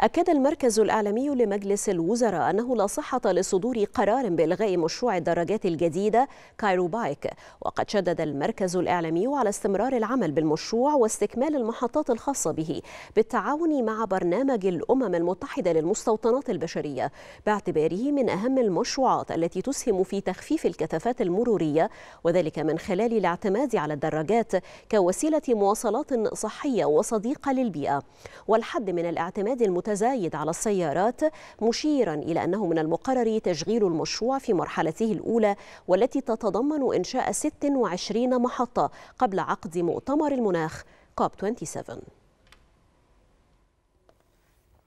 أكد المركز الإعلامي لمجلس الوزراء أنه لا صحة لصدور قرار بإلغاء مشروع الدراجات الجديدة كايرو بايك وقد شدد المركز الإعلامي على استمرار العمل بالمشروع واستكمال المحطات الخاصة به بالتعاون مع برنامج الأمم المتحدة للمستوطنات البشرية باعتباره من أهم المشروعات التي تسهم في تخفيف الكثافات المرورية وذلك من خلال الاعتماد على الدراجات كوسيلة مواصلات صحية وصديقة للبيئة والحد من الاعتماد المتمكن متزايد على السيارات مشيرا إلى أنه من المقرر تشغيل المشروع في مرحلته الأولى والتي تتضمن إنشاء 26 محطة قبل عقد مؤتمر المناخ كوب 27